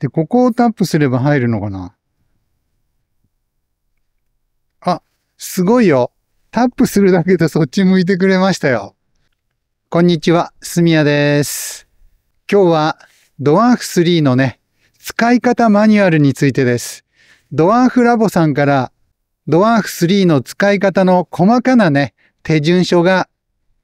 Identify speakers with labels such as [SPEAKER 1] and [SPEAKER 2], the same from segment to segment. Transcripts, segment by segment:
[SPEAKER 1] で、ここをタップすれば入るのかなあ、すごいよ。タップするだけでそっち向いてくれましたよ。こんにちは、すみやです。今日はドワーフ3のね、使い方マニュアルについてです。ドワーフラボさんからドワーフ3の使い方の細かなね、手順書が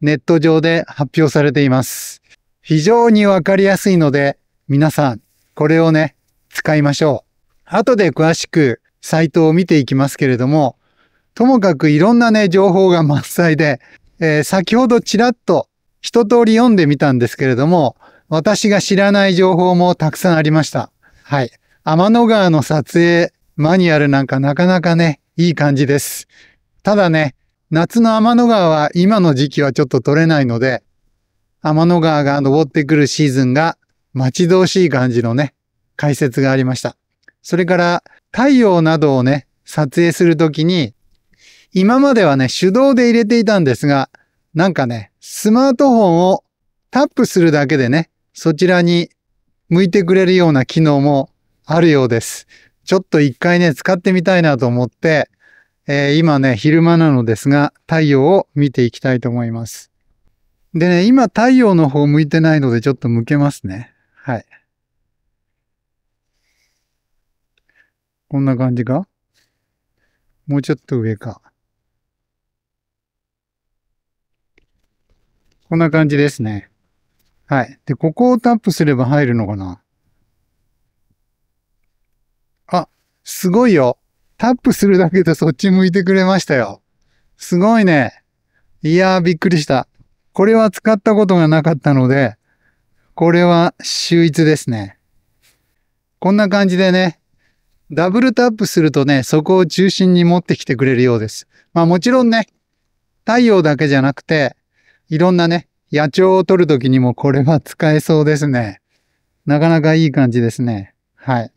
[SPEAKER 1] ネット上で発表されています。非常にわかりやすいので、皆さんこれをね、使いましょう。後で詳しくサイトを見ていきますけれども、ともかくいろんなね、情報が満載で、えー、先ほどちらっと一通り読んでみたんですけれども、私が知らない情報もたくさんありました。はい。天の川の撮影マニュアルなんかなかなかね、いい感じです。ただね、夏の天の川は今の時期はちょっと取れないので、天の川が登ってくるシーズンが待ち遠しい感じのね、解説がありました。それから、太陽などをね、撮影するときに、今まではね、手動で入れていたんですが、なんかね、スマートフォンをタップするだけでね、そちらに向いてくれるような機能もあるようです。ちょっと一回ね、使ってみたいなと思って、えー、今ね、昼間なのですが、太陽を見ていきたいと思います。でね、今太陽の方向いてないのでちょっと向けますね。はい。こんな感じかもうちょっと上か。こんな感じですね。はい。で、ここをタップすれば入るのかなあ、すごいよ。タップするだけでそっち向いてくれましたよ。すごいね。いやー、びっくりした。これは使ったことがなかったので、これは秀逸ですね。こんな感じでね、ダブルタップするとね、そこを中心に持ってきてくれるようです。まあもちろんね、太陽だけじゃなくて、いろんなね、野鳥を撮るときにもこれは使えそうですね。なかなかいい感じですね。はい。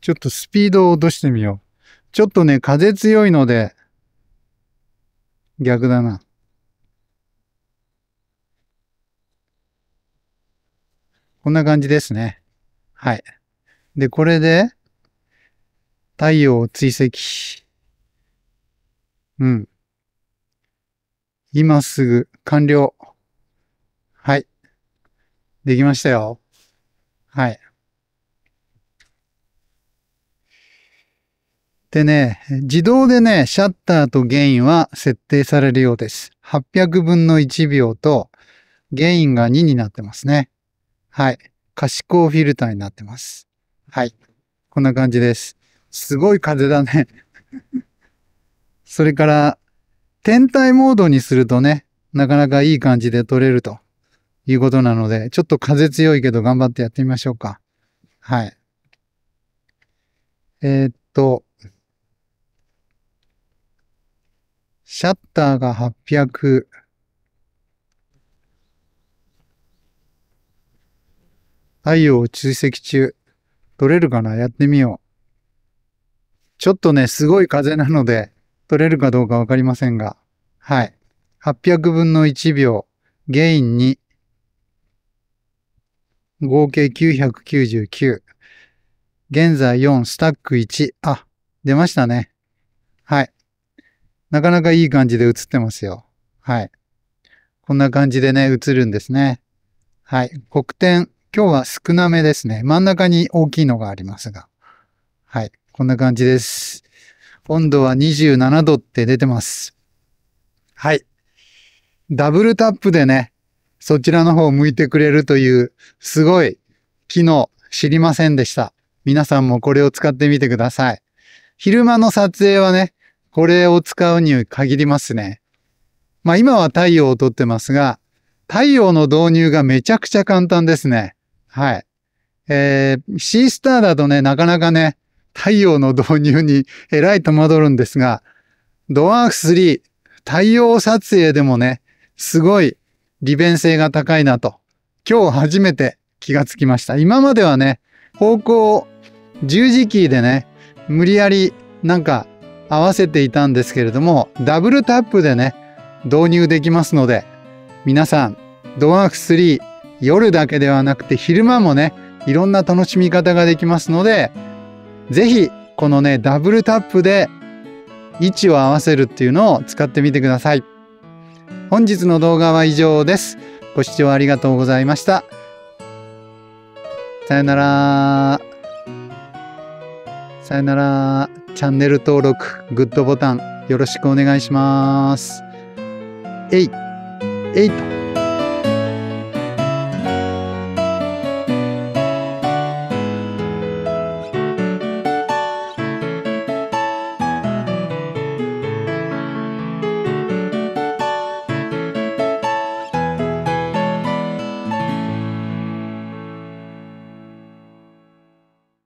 [SPEAKER 1] ちょっとスピードを落としてみよう。ちょっとね、風強いので、逆だな。こんな感じですね。はい。で、これで、太陽を追跡。うん。今すぐ完了。はい。できましたよ。はい。でね、自動でね、シャッターとゲインは設定されるようです。800分の1秒と、ゲインが2になってますね。はい。可視光フィルターになってます。はい。こんな感じです。すごい風だねそれから、天体モードにするとね、なかなかいい感じで撮れるということなので、ちょっと風強いけど頑張ってやってみましょうか。はい。えー、っと、シャッターが800、太陽を追跡中。取れるかなやってみよう。ちょっとね、すごい風なので、取れるかどうかわかりませんが。はい。800分の1秒、ゲイン2。合計999。現在4、スタック1。あ、出ましたね。はい。なかなかいい感じで映ってますよ。はい。こんな感じでね、映るんですね。はい。黒点今日は少なめですね。真ん中に大きいのがありますが。はい。こんな感じです。温度は27度って出てます。はい。ダブルタップでね、そちらの方を向いてくれるという、すごい機能知りませんでした。皆さんもこれを使ってみてください。昼間の撮影はね、これを使うに限りますね。まあ今は太陽を撮ってますが、太陽の導入がめちゃくちゃ簡単ですね。はい。えー、シースターだとね、なかなかね、太陽の導入にえらい戸惑るんですが、ドワーフ3、太陽撮影でもね、すごい利便性が高いなと、今日初めて気がつきました。今まではね、方向十字キーでね、無理やりなんか合わせていたんですけれども、ダブルタップでね、導入できますので、皆さん、ドワーフ3、夜だけではなくて昼間もね、いろんな楽しみ方ができますので、ぜひ、このね、ダブルタップで位置を合わせるっていうのを使ってみてください。本日の動画は以上です。ご視聴ありがとうございました。さよなら。さよなら。チャンネル登録、グッドボタンよろしくお願いします。えい。えいと。